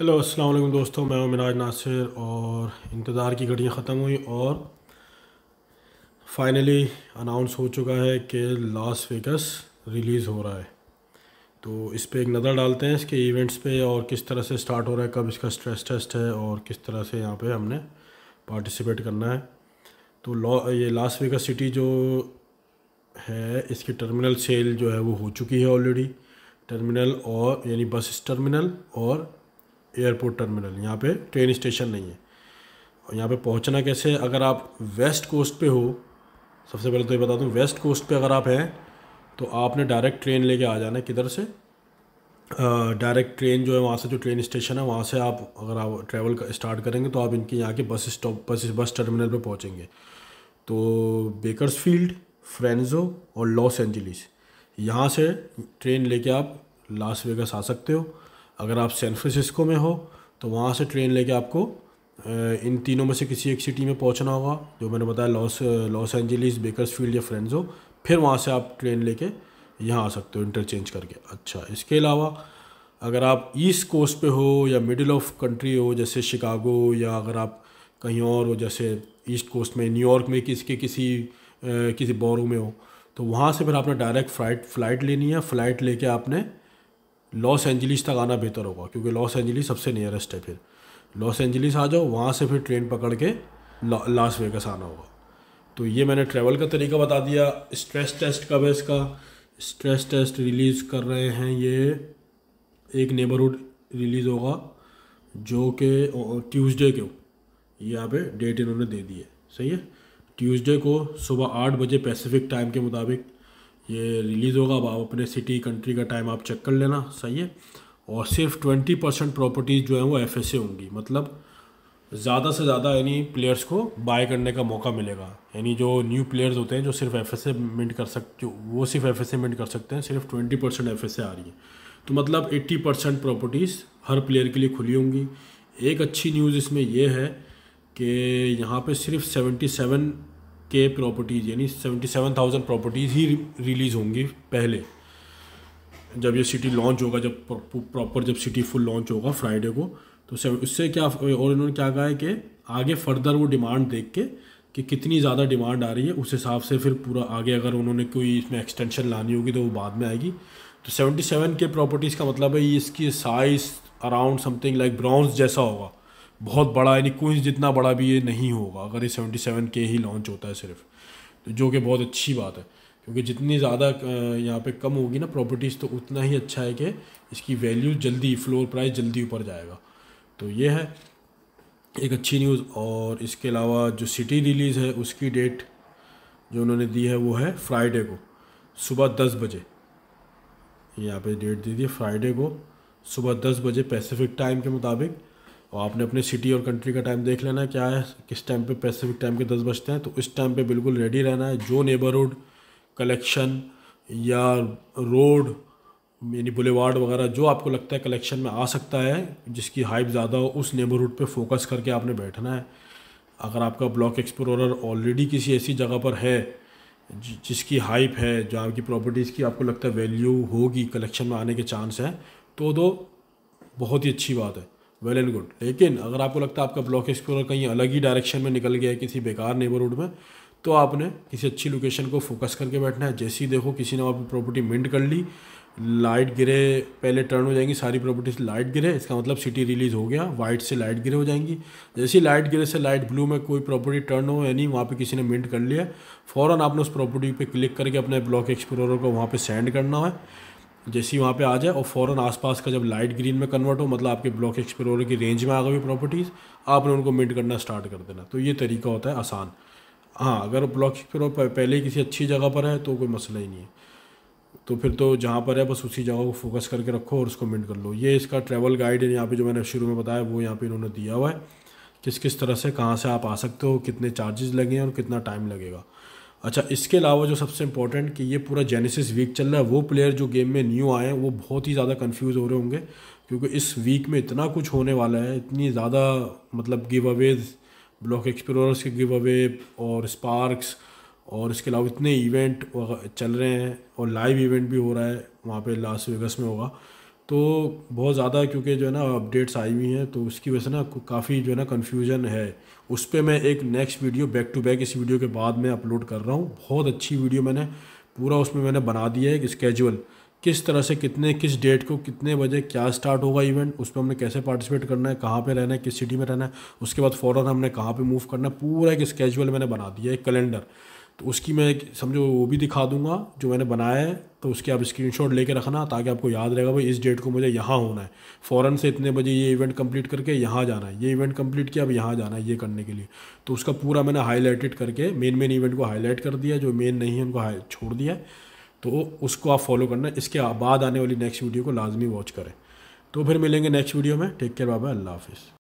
hello अस्सलाम वालेकुम दोस्तों मैं हूं मिराज नासिर और इंतज़ार की घड़ियाँ ख़त्म हुई और फाइनली अनाउंस हो चुका है कि लास वेगस रिलीज़ हो रहा है तो इस पर एक नज़र डालते हैं इसके इवेंट्स पे और किस तरह से स्टार्ट हो रहा है कब इसका स्ट्रेस टेस्ट है और किस तरह से यहाँ पे हमने पार्टिसिपेट करना है तो लॉ ये लास वेगस सिटी जो है इसकी टर्मिनल सेल जो है वो हो चुकी है ऑलरेडी टर्मिनल और यानी बस टर्मिनल और एयरपोर्ट टर्मिनल यहाँ पे ट्रेन स्टेशन नहीं है और यहाँ पे पहुँचना कैसे अगर आप वेस्ट कोस्ट पे हो सबसे पहले तो ये बता दूँ वेस्ट कोस्ट पे अगर आप हैं तो आपने डायरेक्ट ट्रेन लेके आ जाना है किधर से डायरेक्ट ट्रेन जो है वहाँ से जो ट्रेन स्टेशन है वहाँ से आप अगर आप ट्रैवल कर, स्टार्ट करेंगे तो आप इनके यहाँ के bus stop bus bus terminal पर पहुँचेंगे तो बेकरस फील्ड फ्रेंजो और लॉस एंजलिस यहाँ से ट्रेन लेके आप लास वेगस आ सकते हो अगर आप सैन फ्रांसिस्को में हो तो वहाँ से ट्रेन लेके आपको इन तीनों में से किसी एक सिटी में पहुँचना होगा जो मैंने बताया लॉस लॉस एंजलिस बेकर्स या फ्रेंड्स हो फिर वहाँ से आप ट्रेन लेके यहाँ आ सकते हो इंटरचेंज करके अच्छा इसके अलावा अगर आप ईस्ट कोस्ट पे हो या मिडिल ऑफ कंट्री हो जैसे शिकागो या अगर आप कहीं और हो जैसे ईस्ट कोस्ट में न्यूयॉर्क में किसके किसी किसी बोरू में हो तो वहाँ से फिर आपने डायरेक्ट फ्लाइट फ्लाइट लेनी है फ्लाइट लेके आपने लॉस एंजलिस तक आना बेहतर होगा क्योंकि लॉस एंजलिस सबसे नियरेस्ट है फिर लॉस एंजलिस आ जाओ वहाँ से फिर ट्रेन पकड़ के ला, लास वेगस आना होगा तो ये मैंने ट्रैवल का तरीका बता दिया स्ट्रेस टेस्ट कब है इसका स्ट्रेस टेस्ट रिलीज़ कर रहे हैं ये एक नेबरहुड रिलीज़ होगा जो कि ट्यूसडे को यहाँ पे डेट इन्होंने दे दी है सही है ट्यूसडे को सुबह आठ बजे पैसिफिक टाइम के मुताबिक ये रिलीज़ होगा अब आप अपने सिटी कंट्री का टाइम आप चेक कर लेना सही है और सिर्फ ट्वेंटी परसेंट प्रॉपर्टीज़ जो है वो एफ होंगी मतलब ज़्यादा से ज़्यादा यानी प्लेयर्स को बाय करने का मौका मिलेगा यानी जो न्यू प्लेयर्स होते हैं जो सिर्फ एफ एस मिंट कर सकते वो सिर्फ एफ एस मिंट कर सकते हैं सिर्फ ट्वेंटी परसेंट एफ आ रही है तो मतलब एट्टी परसेंट प्रॉपर्टीज़ हर प्लेयर के लिए खुली होंगी एक अच्छी न्यूज़ इसमें यह है कि यहाँ पे सिर्फ सेवेंटी सेवन के प्रॉपर्टीज़ यानी सेवेंटी सेवन थाउजेंड प्रॉपर्टीज़ ही रिलीज़ होंगी पहले जब ये सिटी लॉन्च होगा जब प्रॉपर जब सिटी फुल लॉन्च होगा फ्राइडे को तो उससे क्या और इन्होंने क्या कहा है कि आगे फर्दर वो डिमांड देख के कि कितनी ज़्यादा डिमांड आ रही है उस हिसाब से फिर पूरा आगे अगर उन्होंने कोई इसमें एक्सटेंशन लानी होगी तो वो बाद में आएगी तो सेवेंटी सेवन के प्रॉपर्टीज़ का मतलब है इसकी size around something like browns जैसा होगा बहुत बड़ा यानी क्विंस जितना बड़ा भी ये नहीं होगा अगर ये सेवेंटी सेवन के ही लॉन्च होता है सिर्फ तो जो कि बहुत अच्छी बात है क्योंकि जितनी ज़्यादा यहाँ पे कम होगी ना प्रॉपर्टीज़ तो उतना ही अच्छा है कि इसकी वैल्यू जल्दी फ्लोर प्राइस जल्दी ऊपर जाएगा तो ये है एक अच्छी न्यूज़ और इसके अलावा जो सिटी रिलीज़ है उसकी डेट जो उन्होंने दी है वो है फ्राइडे को सुबह दस बजे यहाँ पे डेट दे दी फ्राइडे को सुबह दस बजे पैसिफिक टाइम के मुताबिक और आपने अपने सिटी और कंट्री का टाइम देख लेना है क्या है किस टाइम पे पैसिफिक टाइम के दस बजते हैं तो इस टाइम पे बिल्कुल रेडी रहना है जो नेबरहुड कलेक्शन या रोड यानी बुलेवार्ड वगैरह जो आपको लगता है कलेक्शन में आ सकता है जिसकी हाइप ज़्यादा हो उस नेबरहुड पर फोकस करके आपने बैठना है अगर आपका ब्लॉक एक्सप्लोरर ऑलरेडी किसी ऐसी जगह पर है जिसकी हाइप है जो आपकी प्रॉपर्टीज़ की आपको लगता है वैल्यू होगी कलेक्शन में आने के चांस हैं तो दो बहुत ही अच्छी बात है वेल एंड गुड लेकिन अगर आपको लगता है आपका ब्लॉक एक्सप्लोर कहीं अलग ही डायरेक्शन में निकल गया है किसी बेकार नेबरहुड में तो आपने किसी अच्छी लोकेशन को फोकस करके बैठना है जैसे ही देखो किसी ने आपकी प्रॉपर्टी मिंट कर ली लाइट गिरे पहले टर्न हो जाएंगी सारी प्रॉपर्टीज लाइट गिरे इसका मतलब सिटी रिलीज हो गया वाइट से लाइट गिरे हो जाएंगी जैसे ही लाइट गिरे से लाइट ब्लू में कोई प्रॉपर्टी टर्न हो यानी वहाँ पे किसी ने मिंट कर लिया फ़ौरन आपने उस प्रॉपर्टी पे क्लिक करके अपने ब्लॉक एक्सप्लोरर को वहाँ पे सेंड करना है जैसे ही वहाँ पे आ जाए और फ़ौरन आसपास का जब लाइट ग्रीन में कन्वर्ट हो मतलब आपके ब्लॉक एक्सप्लोरर की रेंज में आ गई प्रॉपर्टीज़ आपने उनको मिड करना स्टार्ट कर देना तो ये तरीका होता है आसान हाँ अगर ब्लॉक एक्सप्लोर पहले किसी अच्छी जगह पर है तो कोई मसला ही नहीं है तो फिर तो जहाँ पर है बस उसी जगह को फोकस करके रखो और उसको मिंट कर लो ये इसका ट्रैवल गाइड है यहाँ पे जो मैंने शुरू में बताया वो यहाँ पे इन्होंने दिया हुआ है किस किस तरह से कहाँ से आप आ सकते हो कितने चार्जेस लगे हैं और कितना टाइम लगेगा अच्छा इसके अलावा जो सबसे इंपॉर्टेंट कि ये पूरा जेनेसिस वीक चल रहा है वो प्लेयर जो गेम में न्यू आए हैं वो बहुत ही ज़्यादा कन्फ्यूज़ हो रहे होंगे क्योंकि इस वीक में इतना कुछ होने वाला है इतनी ज़्यादा मतलब गिव अवेज ब्लॉक एक्सप्लोरर्स के गिव अवे और स्पार्क्स और इसके अलावा इतने इवेंट चल रहे हैं और लाइव इवेंट भी हो रहा है वहाँ पे लास वेगस में होगा तो बहुत ज़्यादा क्योंकि जो है ना अपडेट्स आई हुई हैं तो उसकी वजह से ना काफ़ी जो है ना कन्फ्यूजन है उस पर मैं एक next video back to back इस वीडियो के बाद मैं अपलोड कर रहा हूँ बहुत अच्छी वीडियो मैंने पूरा उसमें मैंने बना दिया है एक स्केजुअल किस तरह से कितने किस डेट को कितने बजे क्या स्टार्ट होगा इवेंट उसमें हमने कैसे पार्टिसिपेट करना है कहाँ पे रहना है किस सिटी में रहना है उसके बाद फ़ौरन हमने कहाँ पे मूव करना है पूरा एक स्केजुअल मैंने बना दिया है एक कैलेंडर तो उसकी मैं समझो वो भी दिखा दूंगा जो मैंने बनाया है तो उसके आप स्क्रीनशॉट लेके रखना ताकि आपको याद रहेगा भाई इस डेट को मुझे यहाँ होना है फ़ौरन से इतने बजे ये इवेंट कंप्लीट करके यहाँ जाना है ये इवेंट कंप्लीट किया अब यहाँ जाना है ये करने के लिए तो उसका पूरा मैंने हाईलाइटेड करके मेन मेन इवेंट को हाईलाइट कर दिया जो मेन नहीं है उनको छोड़ दिया तो उसको आप फॉलो करना इसके बाद आने वाली नेक्स्ट वीडियो को लाजमी वॉच करें तो फिर मिलेंगे नेक्स्ट वीडियो में टेक केयर बाबा अल्लाह हाफिज़